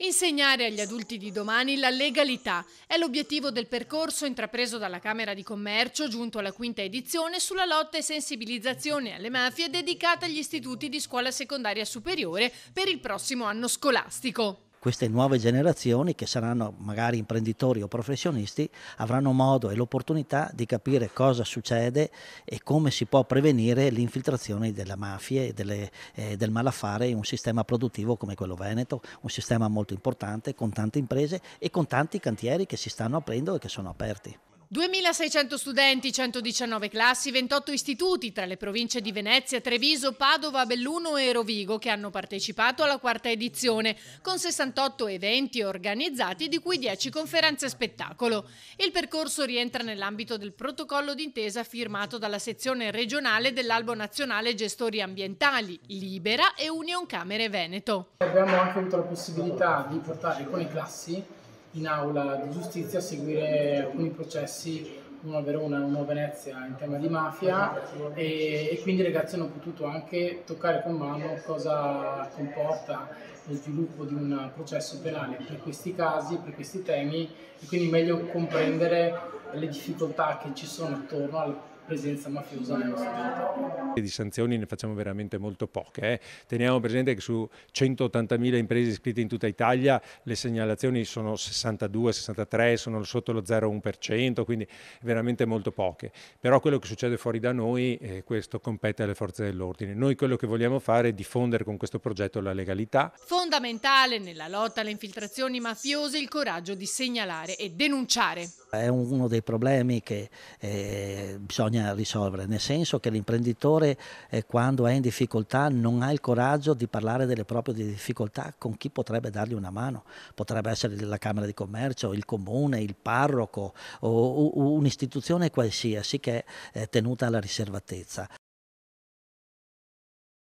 Insegnare agli adulti di domani la legalità è l'obiettivo del percorso intrapreso dalla Camera di Commercio, giunto alla quinta edizione, sulla lotta e sensibilizzazione alle mafie dedicata agli istituti di scuola secondaria superiore per il prossimo anno scolastico queste nuove generazioni che saranno magari imprenditori o professionisti avranno modo e l'opportunità di capire cosa succede e come si può prevenire l'infiltrazione della mafia e delle, eh, del malaffare in un sistema produttivo come quello veneto, un sistema molto importante con tante imprese e con tanti cantieri che si stanno aprendo e che sono aperti. 2600 studenti, 119 classi, 28 istituti tra le province di Venezia, Treviso, Padova, Belluno e Rovigo che hanno partecipato alla quarta edizione con 68 eventi organizzati di cui 10 conferenze spettacolo. Il percorso rientra nell'ambito del protocollo d'intesa firmato dalla sezione regionale dell'Albo Nazionale Gestori Ambientali, Libera e Union Camere Veneto. Abbiamo anche avuto la possibilità di portare con i classi in aula di giustizia a seguire alcuni processi uno a Verona e uno a Venezia in tema di mafia e, e, quindi i ragazzi hanno potuto anche toccare con mano cosa comporta lo sviluppo di un processo penale per questi casi, per questi temi e quindi meglio comprendere le difficoltà che ci sono attorno al presenza mafiosa nel nostro territorio. Di sanzioni ne facciamo veramente molto poche. Eh. Teniamo presente che su 180.000 imprese iscritte in tutta Italia le segnalazioni sono 62-63, sono sotto lo 0,1%, quindi veramente molto poche. Però quello che succede fuori da noi, eh, questo compete alle forze dell'ordine. Noi quello che vogliamo fare è diffondere con questo progetto la legalità. Fondamentale nella lotta alle infiltrazioni mafiose il coraggio di segnalare e denunciare. È uno dei problemi che eh, bisogna risolvere, nel senso che l'imprenditore eh, quando è in difficoltà non ha il coraggio di parlare delle proprie difficoltà con chi potrebbe dargli una mano. Potrebbe essere la Camera di Commercio, il Comune, il parroco o, o un'istituzione qualsiasi che è eh, tenuta alla riservatezza.